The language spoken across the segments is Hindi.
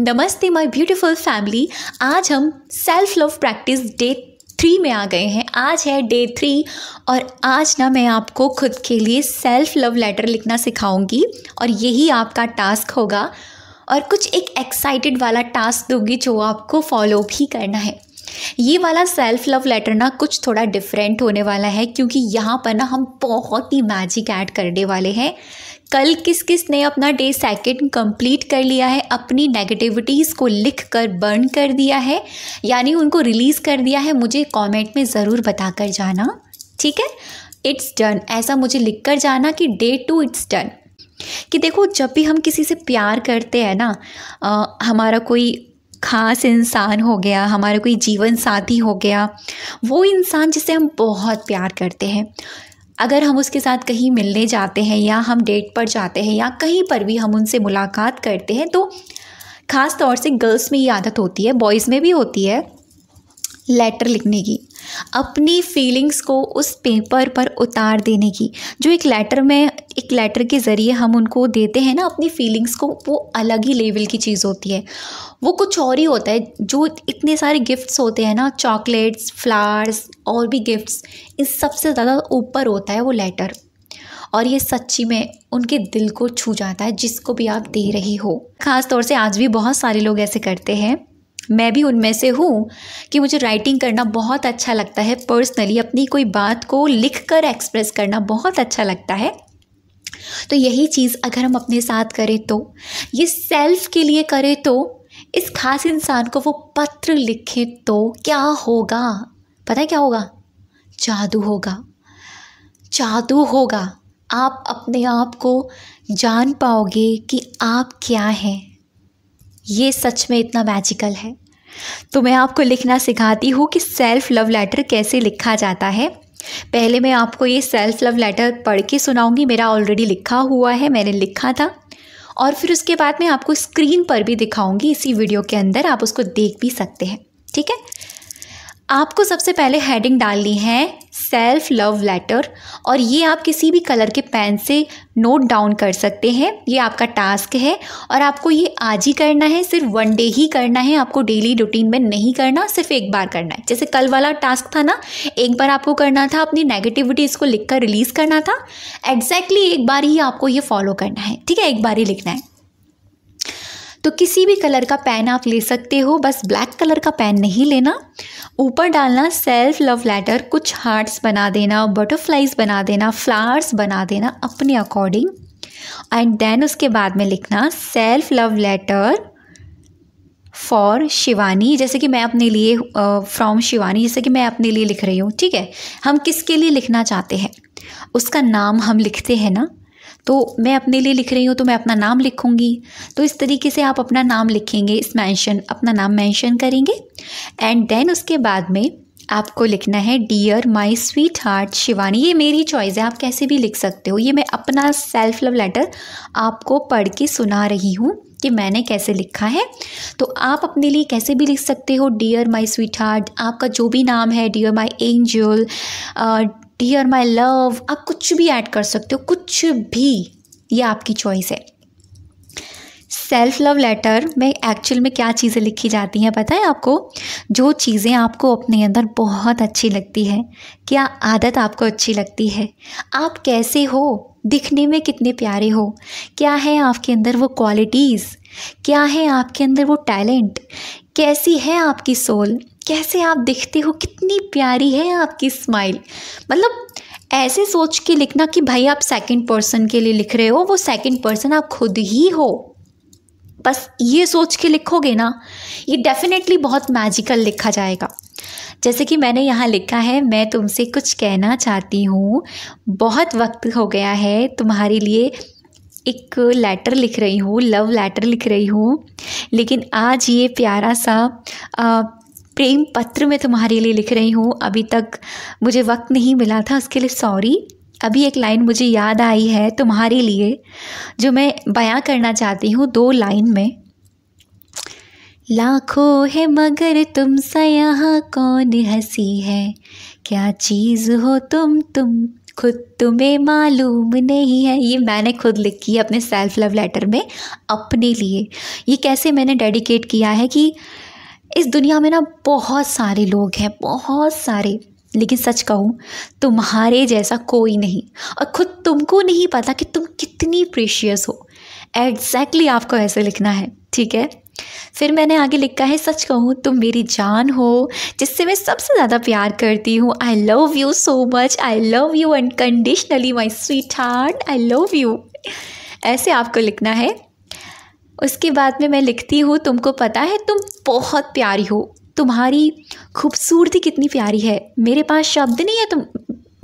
नमस्ते माय ब्यूटीफुल फैमिली आज हम self love practice day three में आ गए हैं आज है डे थ्री और आज ना मैं आपको खुद के लिए सेल्फ लव लेटर लिखना सिखाऊंगी और यही आपका टास्क होगा और कुछ एक एक्साइटेड वाला टास्क दूंगी जो आपको फॉलो भी करना है ये वाला सेल्फ लव लेटर ना कुछ थोड़ा डिफरेंट होने वाला है क्योंकि यहाँ पर ना हम बहुत ही मैजिक ऐड करने वाले हैं कल किस किस ने अपना डे सेकेंड कंप्लीट कर लिया है अपनी नेगेटिविटीज़ को लिख कर बर्न कर दिया है यानी उनको रिलीज़ कर दिया है मुझे कमेंट में ज़रूर बता कर जाना ठीक है इट्स डन ऐसा मुझे लिख कर जाना कि डे टू इट्स डन कि देखो जब भी हम किसी से प्यार करते हैं ना आ, हमारा कोई खास इंसान हो गया हमारा कोई जीवन साथी हो गया वो इंसान जिसे हम बहुत प्यार करते हैं अगर हम उसके साथ कहीं मिलने जाते हैं या हम डेट पर जाते हैं या कहीं पर भी हम उनसे मुलाकात करते हैं तो ख़ास तौर से गर्ल्स में ये आदत होती है बॉयज़ में भी होती है लेटर लिखने की अपनी फीलिंग्स को उस पेपर पर उतार देने की जो एक लेटर में एक लेटर के ज़रिए हम उनको देते हैं ना अपनी फीलिंग्स को वो अलग ही लेवल की चीज़ होती है वो कुछ और ही होता है जो इतने सारे गिफ्ट्स होते हैं ना चॉकलेट्स फ्लावर्स और भी गिफ्ट्स इन सबसे ज़्यादा ऊपर होता है वो लेटर और ये सच्ची में उनके दिल को छू जाता है जिसको भी आप दे रही हो ख़ास तौर से आज भी बहुत सारे लोग ऐसे करते हैं मैं भी उनमें से हूँ कि मुझे राइटिंग करना बहुत अच्छा लगता है पर्सनली अपनी कोई बात को लिख कर एक्सप्रेस करना बहुत अच्छा लगता है तो यही चीज़ अगर हम अपने साथ करें तो ये सेल्फ के लिए करें तो इस खास इंसान को वो पत्र लिखे तो क्या होगा पता है क्या होगा जादू होगा जादू होगा आप अपने आप को जान पाओगे कि आप क्या हैं ये सच में इतना मैजिकल है तो मैं आपको लिखना सिखाती हूँ कि सेल्फ लव लेटर कैसे लिखा जाता है पहले मैं आपको ये सेल्फ लव लेटर पढ़ के सुनाऊंगी मेरा ऑलरेडी लिखा हुआ है मैंने लिखा था और फिर उसके बाद मैं आपको स्क्रीन पर भी दिखाऊंगी इसी वीडियो के अंदर आप उसको देख भी सकते हैं ठीक है आपको सबसे पहले हेडिंग डालनी है सेल्फ लव लेटर और ये आप किसी भी कलर के पेन से नोट डाउन कर सकते हैं ये आपका टास्क है और आपको ये आज ही करना है सिर्फ वन डे ही करना है आपको डेली रूटीन में नहीं करना सिर्फ एक बार करना है जैसे कल वाला टास्क था ना एक बार आपको करना था अपनी नेगेटिविटी इसको लिख कर रिलीज़ करना था एग्जैक्टली exactly एक बार ही आपको ये फॉलो करना है ठीक है एक बार ही लिखना है तो किसी भी कलर का पेन आप ले सकते हो बस ब्लैक कलर का पेन नहीं लेना ऊपर डालना सेल्फ लव लेटर कुछ हार्ट्स बना देना बटरफ्लाइज बना देना फ्लावर्स बना देना अपने अकॉर्डिंग एंड देन उसके बाद में लिखना self love letter for Shivani जैसे कि मैं अपने लिए फ्रॉम शिवानी जैसे कि मैं अपने लिए लिख रही हूँ ठीक है हम किसके लिए लिखना चाहते हैं उसका नाम हम लिखते हैं ना तो मैं अपने लिए लिख रही हूँ तो मैं अपना नाम लिखूँगी तो इस तरीके से आप अपना नाम लिखेंगे इस मैंशन अपना नाम मैंशन करेंगे एंड देन उसके बाद में आपको लिखना है dear my sweetheart Shivani ये मेरी चॉइस है आप कैसे भी लिख सकते हो ये मैं अपना सेल्फ लव लेटर आपको पढ़ के सुना रही हूँ कि मैंने कैसे लिखा है तो आप अपने लिए कैसे भी लिख सकते हो डियर माई स्वीट हार्ट आपका जो भी नाम है dear my angel dear my love आप कुछ भी ऐड कर सकते हो कुछ भी ये आपकी चॉइस है सेल्फ लव लेटर में एक्चुअल में क्या चीज़ें लिखी जाती हैं पता है आपको जो चीज़ें आपको अपने अंदर बहुत अच्छी लगती है क्या आदत आपको अच्छी लगती है आप कैसे हो दिखने में कितने प्यारे हो क्या है आपके अंदर वो क्वालिटीज़ क्या है आपके अंदर वो टैलेंट कैसी है आपकी सोल कैसे आप दिखते हो कितनी प्यारी है आपकी स्माइल मतलब ऐसे सोच के लिखना कि भाई आप सेकंड पर्सन के लिए लिख रहे हो वो सेकंड पर्सन आप खुद ही हो बस ये सोच के लिखोगे ना ये डेफिनेटली बहुत मैजिकल लिखा जाएगा जैसे कि मैंने यहाँ लिखा है मैं तुमसे कुछ कहना चाहती हूँ बहुत वक्त हो गया है तुम्हारे लिए एक लेटर लिख रही हूँ लव लेटर लिख रही हूँ लेकिन आज ये प्यारा सा आ, प्रेम पत्र मैं तुम्हारे लिए लिख रही हूँ अभी तक मुझे वक्त नहीं मिला था उसके लिए सॉरी अभी एक लाइन मुझे याद आई है तुम्हारे लिए जो मैं बयां करना चाहती हूँ दो लाइन में लाखों है मगर तुमसे यहाँ कौन हंसी है क्या चीज़ हो तुम तुम खुद तुम्हें मालूम नहीं है ये मैंने खुद लिखी है अपने सेल्फ लव लेटर में अपने लिए ये कैसे मैंने डेडिकेट किया है कि इस दुनिया में ना बहुत सारे लोग हैं बहुत सारे लेकिन सच कहूँ तुम्हारे जैसा कोई नहीं और ख़ुद तुमको नहीं पता कि तुम कितनी प्रेशियस हो एग्जैक्टली exactly आपको ऐसे लिखना है ठीक है फिर मैंने आगे लिखा है सच कहूँ तुम मेरी जान हो जिससे मैं सबसे ज़्यादा प्यार करती हूँ I love you so much I love you unconditionally my sweetheart I love you ऐसे आपको लिखना है उसके बाद में मैं लिखती हूँ तुमको पता है तुम बहुत प्यारी हो तुम्हारी खूबसूरती कितनी प्यारी है मेरे पास शब्द नहीं है तुम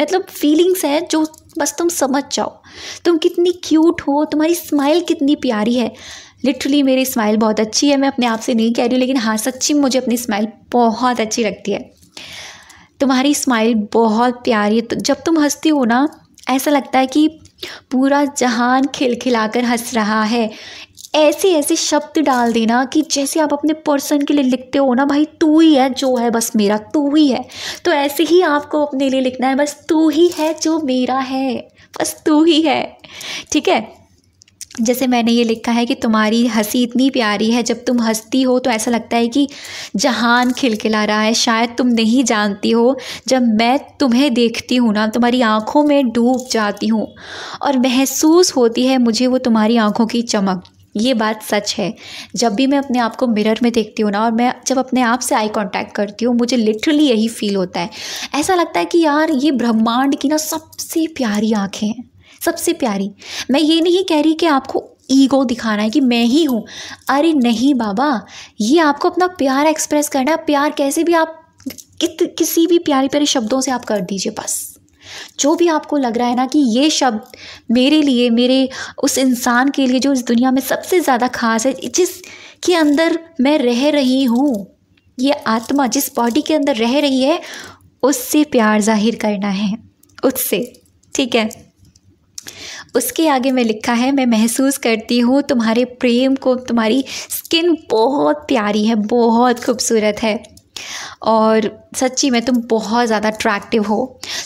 मतलब फीलिंग्स हैं जो बस तुम समझ जाओ तुम कितनी क्यूट हो तुम्हारी स्माइल कितनी प्यारी है लिटरली मेरी स्माइल बहुत अच्छी है मैं अपने आप से नहीं कह रही हूँ लेकिन हाँ सच्ची मुझे अपनी स्माइल बहुत अच्छी लगती है तुम्हारी स्माइल बहुत प्यारी है तो जब तुम हंसती हो ना ऐसा लगता है कि पूरा जहान खिलखिलाकर हंस रहा है ऐसे ऐसे शब्द डाल देना कि जैसे आप अपने पर्सन के लिए लिखते हो ना भाई तू ही है जो है बस मेरा तू ही है तो ऐसे ही आपको अपने लिए लिखना है बस तू ही है जो मेरा है बस तू ही है ठीक है जैसे मैंने ये लिखा है कि तुम्हारी हंसी इतनी प्यारी है जब तुम हंसती हो तो ऐसा लगता है कि जहान खिलखिला रहा है शायद तुम नहीं जानती हो जब मैं तुम्हें देखती हूँ ना तुम्हारी आँखों में डूब जाती हूँ और महसूस होती है मुझे वो तुम्हारी आँखों की चमक ये बात सच है जब भी मैं अपने आप को मिरर में देखती हूँ ना और मैं जब अपने आप से आई कांटेक्ट करती हूँ मुझे लिटरली यही फील होता है ऐसा लगता है कि यार ये ब्रह्मांड की ना सबसे प्यारी आँखें हैं सबसे प्यारी मैं ये नहीं कह रही कि आपको ईगो दिखाना है कि मैं ही हूँ अरे नहीं बाबा ये आपको अपना प्यार एक्सप्रेस करना है प्यार कैसे भी आप कित किसी भी प्यारे प्यारे शब्दों से आप कर दीजिए बस जो भी आपको लग रहा है ना कि ये शब्द मेरे लिए मेरे उस इंसान के लिए जो इस दुनिया में सबसे ज़्यादा खास है जिसके अंदर मैं रह रही हूँ ये आत्मा जिस बॉडी के अंदर रह रही है उससे प्यार जाहिर करना है उससे ठीक है उसके आगे मैं लिखा है मैं महसूस करती हूँ तुम्हारे प्रेम को तुम्हारी स्किन बहुत प्यारी है बहुत खूबसूरत है और सच्ची में तुम बहुत ज़्यादा अट्रैक्टिव हो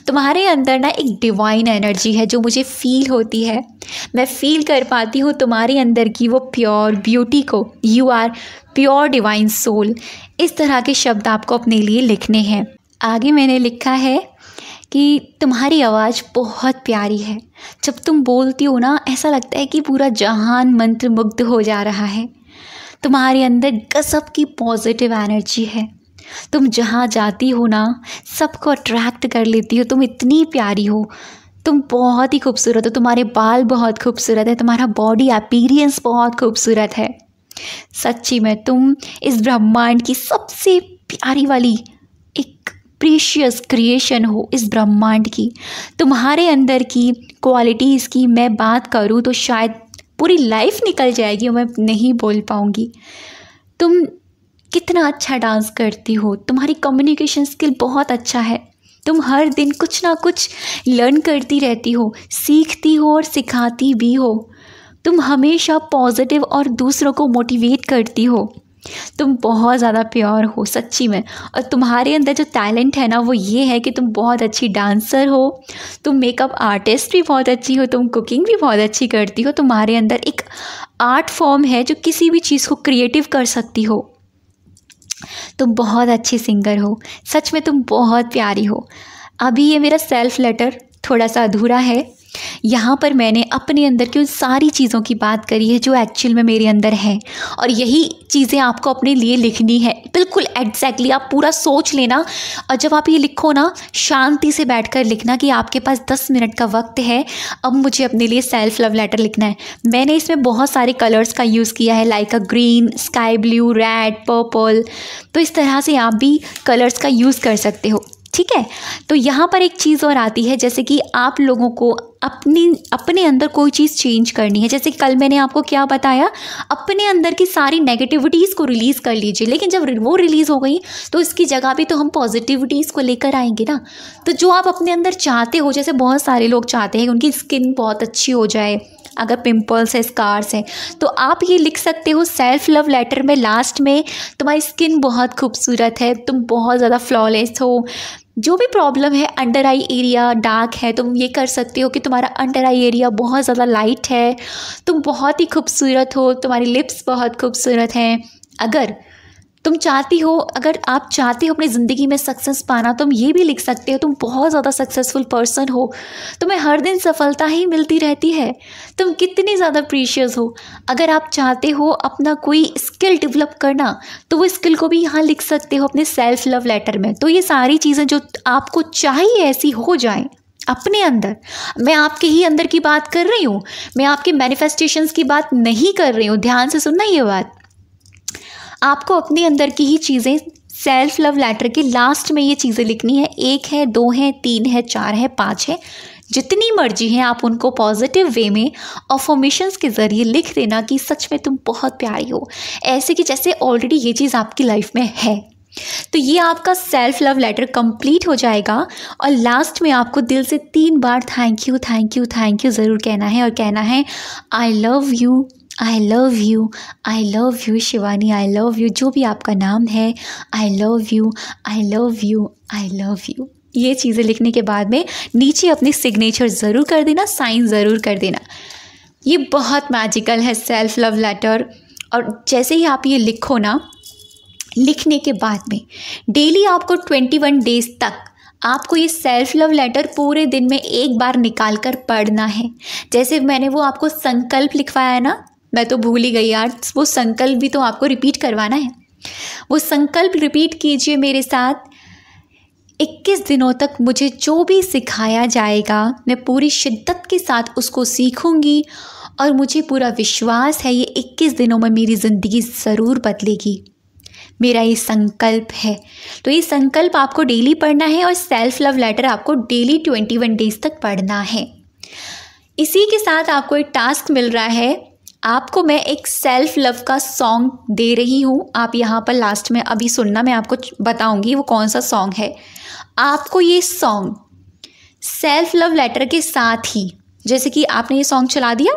तुम्हारे अंदर ना एक डिवाइन एनर्जी है जो मुझे फ़ील होती है मैं फ़ील कर पाती हूँ तुम्हारे अंदर की वो प्योर ब्यूटी को you are pure divine soul इस तरह के शब्द आपको अपने लिए लिखने हैं आगे मैंने लिखा है कि तुम्हारी आवाज़ बहुत प्यारी है जब तुम बोलती हो ना ऐसा लगता है कि पूरा जहान मंत्र मुग्ध हो जा रहा है तुम्हारे अंदर गसब की पॉजिटिव एनर्जी है तुम जहाँ जाती हो ना सबको अट्रैक्ट कर लेती हो तुम इतनी प्यारी हो तुम बहुत ही खूबसूरत हो तुम्हारे बाल बहुत खूबसूरत है तुम्हारा बॉडी अपीरियंस बहुत खूबसूरत है सच्ची में तुम इस ब्रह्मांड की सबसे प्यारी वाली एक प्रीशियस क्रिएशन हो इस ब्रह्मांड की तुम्हारे अंदर की क्वालिटीज़ की मैं बात करूँ तो शायद पूरी लाइफ निकल जाएगी और मैं नहीं बोल पाऊँगी तुम कितना अच्छा डांस करती हो तुम्हारी कम्युनिकेशन स्किल बहुत अच्छा है तुम हर दिन कुछ ना कुछ लर्न करती रहती हो सीखती हो और सिखाती भी हो तुम हमेशा पॉजिटिव और दूसरों को मोटिवेट करती हो तुम बहुत ज़्यादा प्योर हो सच्ची में और तुम्हारे अंदर जो टैलेंट है ना वो ये है कि तुम बहुत अच्छी डांसर हो तुम मेकअप आर्टिस्ट भी बहुत अच्छी हो तुम कुकिंग भी बहुत अच्छी करती हो तुम्हारे अंदर एक आर्ट फॉर्म है जो किसी भी चीज़ को क्रिएटिव कर सकती हो तुम बहुत अच्छी सिंगर हो सच में तुम बहुत प्यारी हो अभी ये मेरा सेल्फ लेटर थोड़ा सा अधूरा है यहाँ पर मैंने अपने अंदर की उन सारी चीज़ों की बात करी है जो एक्चुअल में मेरे अंदर है और यही चीज़ें आपको अपने लिए लिखनी है बिल्कुल एग्जैक्टली exactly, आप पूरा सोच लेना और जब आप ये लिखो ना शांति से बैठ कर लिखना कि आपके पास दस मिनट का वक्त है अब मुझे अपने लिए सेल्फ लव लेटर लिखना है मैंने इसमें बहुत सारे कलर्स का यूज़ किया है like a green sky blue red purple तो इस तरह से आप भी कलर्स का यूज़ कर सकते हो ठीक है तो यहाँ पर एक चीज़ और आती है जैसे कि आप लोगों को अपनी अपने अंदर कोई चीज़ चेंज करनी है जैसे कल मैंने आपको क्या बताया अपने अंदर की सारी नेगेटिविटीज़ को रिलीज़ कर लीजिए लेकिन जब वो रिलीज़ हो गई तो इसकी जगह भी तो हम पॉजिटिविटीज़ को लेकर आएंगे ना तो जो आप अपने अंदर चाहते हो जैसे बहुत सारे लोग चाहते हैं उनकी स्किन बहुत अच्छी हो जाए अगर पिंपल्स है स्कार्स हैं तो आप ये लिख सकते हो सेल्फ लव लेटर में लास्ट में तुम्हारी स्किन बहुत खूबसूरत है तुम बहुत ज़्यादा फ्लॉलेस हो जो भी प्रॉब्लम है अंडर आई एरिया डार्क है तुम ये कर सकते हो कि तुम्हारा अंडर आई एरिया बहुत ज़्यादा लाइट है तुम बहुत ही खूबसूरत हो तुम्हारी लिप्स बहुत खूबसूरत हैं अगर तुम चाहती हो अगर आप चाहते हो अपनी ज़िंदगी में सक्सेस पाना तुम ये भी लिख सकते हो तुम बहुत ज़्यादा सक्सेसफुल पर्सन हो तुम्हें हर दिन सफलता ही मिलती रहती है तुम कितनी ज़्यादा प्रीशियस हो अगर आप चाहते हो अपना कोई स्किल डेवलप करना तो वो स्किल को भी यहाँ लिख सकते हो अपने सेल्फ लव लेटर में तो ये सारी चीज़ें जो आपको चाहिए ऐसी हो जाएँ अपने अंदर मैं आपके ही अंदर की बात कर रही हूँ मैं आपके मैनिफेस्टेशंस की बात नहीं कर रही हूँ ध्यान से सुनना ये बात आपको अपने अंदर की ही चीज़ें सेल्फ लव लेटर के लास्ट में ये चीज़ें लिखनी है एक है दो है तीन है चार है पाँच है जितनी मर्जी है आप उनको पॉजिटिव वे में अफॉर्मेशंस के ज़रिए लिख देना कि सच में तुम बहुत प्यारी हो ऐसे कि जैसे ऑलरेडी ये चीज़ आपकी लाइफ में है तो ये आपका सेल्फ लव लेटर कंप्लीट हो जाएगा और लास्ट में आपको दिल से तीन बार thank you thank you thank you ज़रूर कहना है और कहना है I love you I love you I love you Shivani I love you जो भी आपका नाम है I love you I love you I love you ये चीज़ें लिखने के बाद में नीचे अपनी सिग्नेचर ज़रूर कर देना साइन ज़रूर कर देना ये बहुत मैजिकल है सेल्फ लव लेटर और जैसे ही आप ये लिखो ना लिखने के बाद में डेली आपको ट्वेंटी वन डेज़ तक आपको ये सेल्फ लव लेटर पूरे दिन में एक बार निकाल कर पढ़ना है जैसे मैंने वो आपको संकल्प लिखवाया है ना मैं तो भूल ही गई यार वो संकल्प भी तो आपको रिपीट करवाना है वो संकल्प रिपीट कीजिए मेरे साथ 21 दिनों तक मुझे जो भी सिखाया जाएगा मैं पूरी शिद्दत के साथ उसको सीखूंगी और मुझे पूरा विश्वास है ये 21 दिनों में मेरी ज़िंदगी ज़रूर बदलेगी मेरा ये संकल्प है तो ये संकल्प आपको डेली पढ़ना है और सेल्फ लव लेटर आपको डेली ट्वेंटी वन डेज तक पढ़ना है इसी के साथ आपको एक टास्क मिल रहा है आपको मैं एक सेल्फ लव का सॉन्ग दे रही हूँ आप यहाँ पर लास्ट में अभी सुनना मैं आपको बताऊँगी वो कौन सा सॉन्ग है आपको ये सॉन्ग सेल्फ लव लेटर के साथ ही जैसे कि आपने ये सॉन्ग चला दिया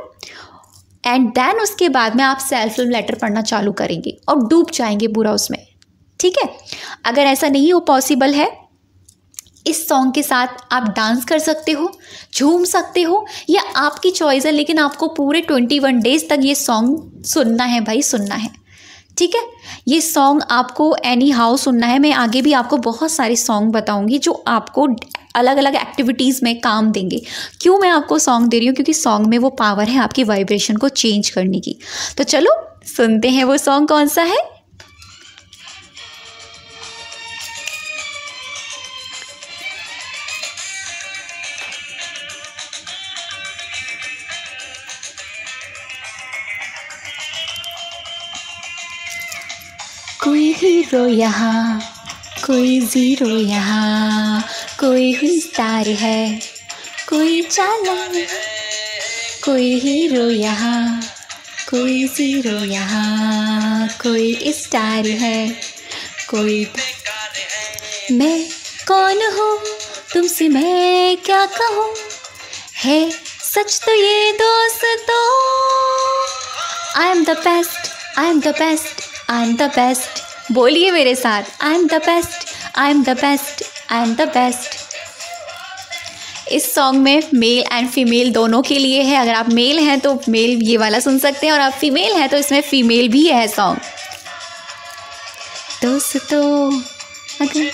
एंड देन उसके बाद में आप सेल्फ लव लेटर पढ़ना चालू करेंगे और डूब जाएंगे पूरा उसमें ठीक है अगर ऐसा नहीं हो पॉसिबल है इस सॉन्ग के साथ आप डांस कर सकते हो झूम सकते हो या आपकी चॉइस है लेकिन आपको पूरे ट्वेंटी वन डेज तक ये सॉन्ग सुनना है भाई सुनना है ठीक है ये सॉन्ग आपको एनी हाउ सुनना है मैं आगे भी आपको बहुत सारे सॉन्ग बताऊंगी जो आपको अलग अलग एक्टिविटीज़ में काम देंगे क्यों मैं आपको सॉन्ग दे रही हूँ क्योंकि सॉन्ग में वो पावर है आपकी वाइब्रेशन को चेंज करने की तो चलो सुनते हैं वो सॉन्ग कौन सा है ज़ीरो यहाँ कोई ज़ीरो यहाँ कोई स्टार है कोई चालान कोई हीरो यहाँ कोई ज़ीरो यहाँ कोई स्टार है कोई मैं कौन हूँ तुमसे मैं क्या कहूँ है सच तो ये दोस्त तो I am the best I am the best I am the best बोलिए मेरे साथ I am the best I am the best I am the best इस सॉन्ग में मेल एंड फीमेल दोनों के लिए है अगर आप मेल हैं तो मेल ये वाला सुन सकते हैं और आप फीमेल हैं तो इसमें फीमेल भी है सॉन्ग दोस्तों अगर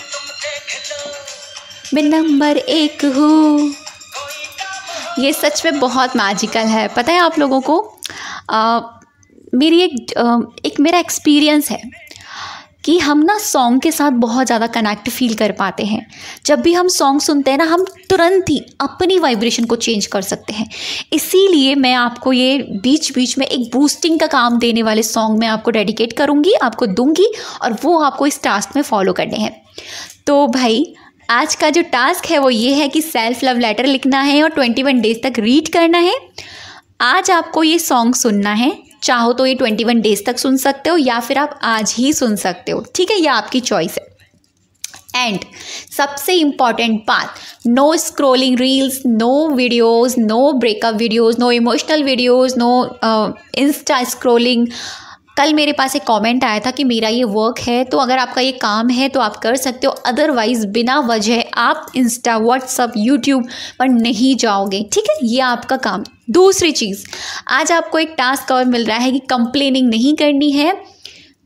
मैं नंबर एक हूँ ये सच में बहुत मैजिकल है पता है आप लोगों को आ, मेरी एक आ, एक मेरा एक्सपीरियंस है कि हम ना सॉन्ग के साथ बहुत ज़्यादा कनेक्ट फील कर पाते हैं जब भी हम सॉन्ग सुनते हैं ना हम तुरंत ही अपनी वाइब्रेशन को चेंज कर सकते हैं इसीलिए मैं आपको ये बीच बीच में एक बूस्टिंग का काम देने वाले सॉन्ग मैं आपको डेडिकेट करूँगी आपको दूंगी और वो आपको इस टास्क में फॉलो करने हैं तो भाई आज का जो टास्क है वो ये है कि सेल्फ लव लेटर लिखना है और ट्वेंटी वन डेज तक रीड करना है आज आपको ये सॉन्ग सुनना है चाहो तो ये ट्वेंटी वन डेज तक सुन सकते हो या फिर आप आज ही सुन सकते हो ठीक है यह आपकी चॉइस है एंड सबसे इम्पॉर्टेंट बात no scrolling reels no videos no breakup videos no emotional videos no insta scrolling कल मेरे पास एक कमेंट आया था कि मेरा ये वर्क है तो अगर आपका ये काम है तो आप कर सकते हो अदरवाइज़ बिना वजह आप इंस्टा व्हाट्सअप यूट्यूब पर नहीं जाओगे ठीक है ये आपका काम दूसरी चीज़ आज आपको एक टास्क और मिल रहा है कि कंप्लेनिंग नहीं करनी है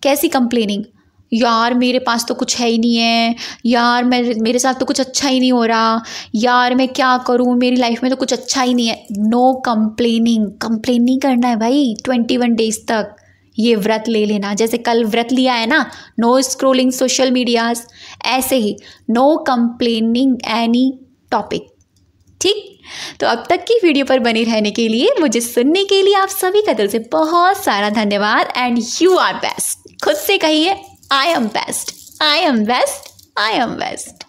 कैसी कंप्लेनिंग यार मेरे पास तो कुछ है ही नहीं है यार मैं मेरे साथ तो कुछ अच्छा ही नहीं हो रहा यार मैं क्या करूँ मेरी लाइफ में तो कुछ अच्छा ही नहीं है नो कंप्लेनिंग कंप्लेन नहीं करना है भाई ट्वेंटी वन डेज तक ये व्रत ले लेना जैसे कल व्रत लिया है ना नो स्क्रोलिंग सोशल मीडियाज ऐसे ही नो कंप्लेनिंग एनी टॉपिक ठीक तो अब तक की वीडियो पर बने रहने के लिए मुझे सुनने के लिए आप सभी का दिल से बहुत सारा धन्यवाद एंड यू आर बेस्ट खुद से कहिए I am best I am best I am best